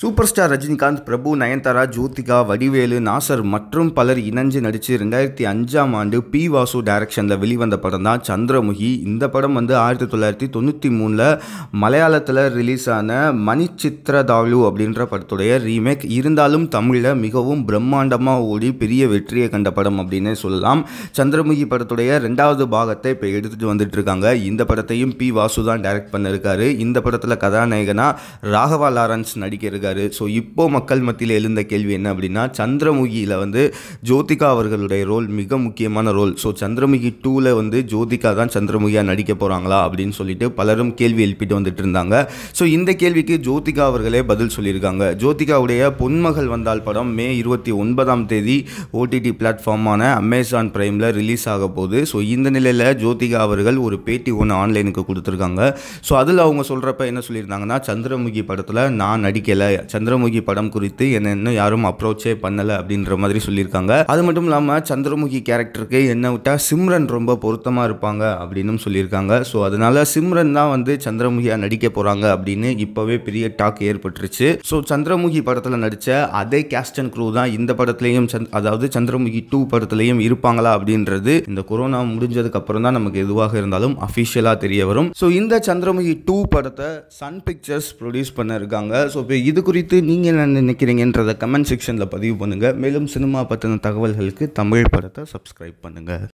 super star Rajinikanth Prabhu Nayanthara Jyothika Vadivelu Nassar மற்றும் பலர் இணைஞ்சு நடித்து ரெண்டாயிரத்தி அஞ்சாம் ஆண்டு பி வாசு டைரக்ஷனில் வெளிவந்த படம் தான் சந்திரமுகி இந்த படம் வந்து ஆயிரத்தி தொள்ளாயிரத்தி தொண்ணூற்றி மூணில் மலையாளத்தில் ரிலீஸ் ஆன மணி தாலு அப்படின்ற படத்துடைய ரீமேக் இருந்தாலும் தமிழில் மிகவும் பிரம்மாண்டமாக ஓடி பெரிய வெற்றியை கண்ட படம் அப்படின்னே சொல்லலாம் சந்திரமுகி படத்துடைய ரெண்டாவது பாகத்தை இப்போ எடுத்துகிட்டு வந்துட்டு இருக்காங்க இந்த படத்தையும் பி வாசு தான் டைரக்ட் பண்ணியிருக்காரு இந்த படத்தில் கதாநாயகனாக ராகவா லாரன்ஸ் நடிக்கிறது இருக்காரு ஸோ இப்போ மக்கள் மத்தியில் எழுந்த கேள்வி என்ன அப்படின்னா சந்திரமுகியில் வந்து ஜோதிகா அவர்களுடைய ரோல் மிக முக்கியமான ரோல் ஸோ சந்திரமுகி டூவில் வந்து ஜோதிகா தான் சந்திரமுகியாக நடிக்க போகிறாங்களா அப்படின்னு சொல்லிட்டு பலரும் கேள்வி எழுப்பிட்டு வந்துட்டு இருந்தாங்க ஸோ இந்த கேள்விக்கு ஜோதிகா அவர்களே பதில் சொல்லியிருக்காங்க ஜோதிகாவுடைய பொன்மகள் வந்தால் படம் மே இருபத்தி ஒன்பதாம் தேதி ஓடிடி பிளாட்ஃபார்மான அமேசான் பிரைமில் ரிலீஸ் ஆக போகுது ஸோ இந்த நிலையில் ஜோதிகா அவர்கள் ஒரு பேட்டி ஒன்று ஆன்லைனுக்கு கொடுத்துருக்காங்க ஸோ அதில் அவங்க சொல்கிறப்ப என்ன சொல்லியிருந்தாங்கன்னா சந்திரமுகி படத்தில் நான் நடிக்கலை சந்திரமுகி படம் குறித்து என்ன இன்னும் யாரும் அப்ரோச்சே பண்ணலை அப்படின்ற மாதிரி சொல்லியிருக்காங்க அது மட்டும் இல்லாமல் சந்திரமுகி கேரக்டருக்கு என்ன விட்டா சிம்ரன் ரொம்ப பொருத்தமாக இருப்பாங்க அப்படின்னு சொல்லியிருக்காங்க ஸோ அதனால சிம்ரன் தான் வந்து சந்திரமுகியா நடிக்க போகிறாங்க அப்படின்னு இப்போவே பெரிய டாக் ஏற்பட்டுருச்சு ஸோ சந்திரமுகி படத்தில் நடித்த அதே கேஸ்ட் அண்ட் க்ரூ தான் இந்த படத்துலையும் அதாவது சந்திரமுகி டூ படத்துலையும் இருப்பாங்களா அப்படின்றது இந்த கொரோனா முடிஞ்சதுக்கு அப்புறம் தான் நமக்கு எதுவாக இருந்தாலும் அஃபிஷியலாக தெரிய வரும் ஸோ இந்த சந்திரமுகி டூ படத்தை சன் பிக்சர்ஸ் ப்ரொடியூஸ் பண்ண இருக்காங்க ஸோ இப்போ இதுக்கு குறித்து நீங்கள் என்ன நினைக்கிறீங்கன்றதை கமெண்ட் செக்ஷனில் பதிவு பண்ணுங்கள் மேலும் சினிமா பற்றின தகவல்களுக்கு தமிழ் படத்தை சப்ஸ்கிரைப் பண்ணுங்கள்